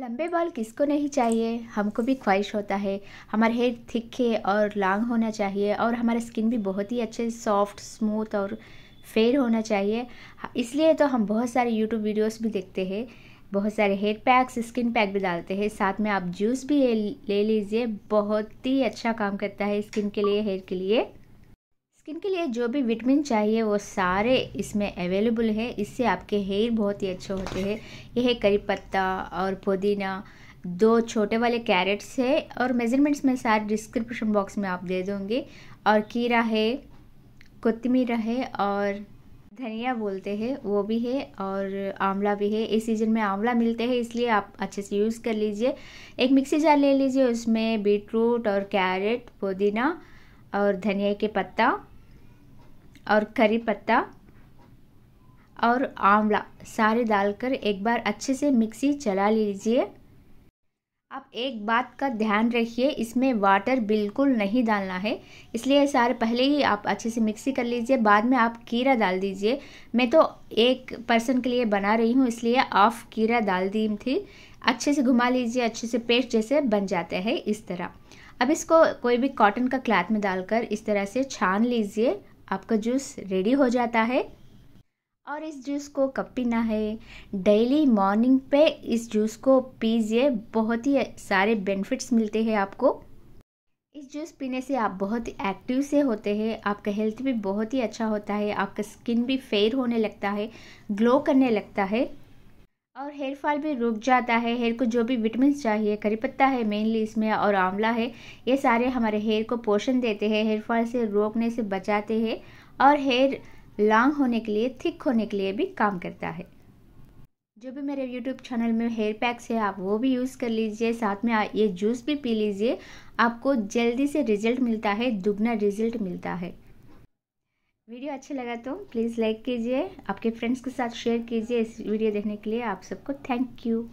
लंबे बाल किसको नहीं चाहिए हमको भी ख्वाहिश होता है हमारे हेयर थिक्के और लॉन्ग होना चाहिए और हमारा स्किन भी बहुत ही अच्छे सॉफ्ट स्मूथ और फेयर होना चाहिए इसलिए तो हम बहुत सारे यूट्यूब वीडियोस भी देखते हैं बहुत सारे हेयर पैक्स स्किन पैक भी डालते हैं साथ में आप जूस भी ले लीजिए बहुत ही अच्छा काम करता है स्किन के लिए हेयर के लिए स्किन के लिए जो भी विटामिन चाहिए वो सारे इसमें अवेलेबल है इससे आपके हेयर बहुत ही अच्छे होते हैं यह है करी पत्ता और पुदीना दो छोटे वाले कैरेट्स है और मेजरमेंट्स में सारे डिस्क्रिप्शन बॉक्स में आप दे दूँगी और कीरा है कोतमीर है और धनिया बोलते हैं वो भी है और आंवला भी है इस सीज़न में आंवला मिलते हैं इसलिए आप अच्छे से यूज़ कर लीजिए एक मिक्सी जार ले लीजिए उसमें बीट रूट और कैरेट पुदीना और धनिया के पत्ता और करी पत्ता और आंवला सारे डालकर एक बार अच्छे से मिक्सी चला लीजिए आप एक बात का ध्यान रखिए इसमें वाटर बिल्कुल नहीं डालना है इसलिए सारे पहले ही आप अच्छे से मिक्सी कर लीजिए बाद में आप कीरा डाल दीजिए मैं तो एक पर्सन के लिए बना रही हूँ इसलिए ऑफ कीरा डाल दी थी अच्छे से घुमा लीजिए अच्छे से पेस्ट जैसे बन जाते हैं इस तरह अब इसको कोई भी कॉटन का क्लाथ में डालकर इस तरह से छान लीजिए आपका जूस रेडी हो जाता है और इस जूस को कब पीना है डेली मॉर्निंग पे इस जूस को पीजिए बहुत ही सारे बेनिफिट्स मिलते हैं आपको इस जूस पीने से आप बहुत ही एक्टिव से होते हैं आपका हेल्थ भी बहुत ही अच्छा होता है आपका स्किन भी फेयर होने लगता है ग्लो करने लगता है और हेयर फॉल भी रुक जाता है हेयर को जो भी विटामिन चाहिए करी पत्ता है मेनली इसमें और आंवला है ये सारे हमारे हेयर को पोषण देते हैं हेयर फॉल से रोकने से बचाते हैं और हेयर लॉन्ग होने के लिए थिक होने के लिए भी काम करता है जो भी मेरे यूट्यूब चैनल में हेयर पैक्स है आप वो भी यूज़ कर लीजिए साथ में ये जूस भी पी लीजिए आपको जल्दी से रिजल्ट मिलता है दुगना रिजल्ट मिलता है वीडियो अच्छा लगा तो प्लीज़ लाइक कीजिए आपके फ्रेंड्स के साथ शेयर कीजिए इस वीडियो देखने के लिए आप सबको थैंक यू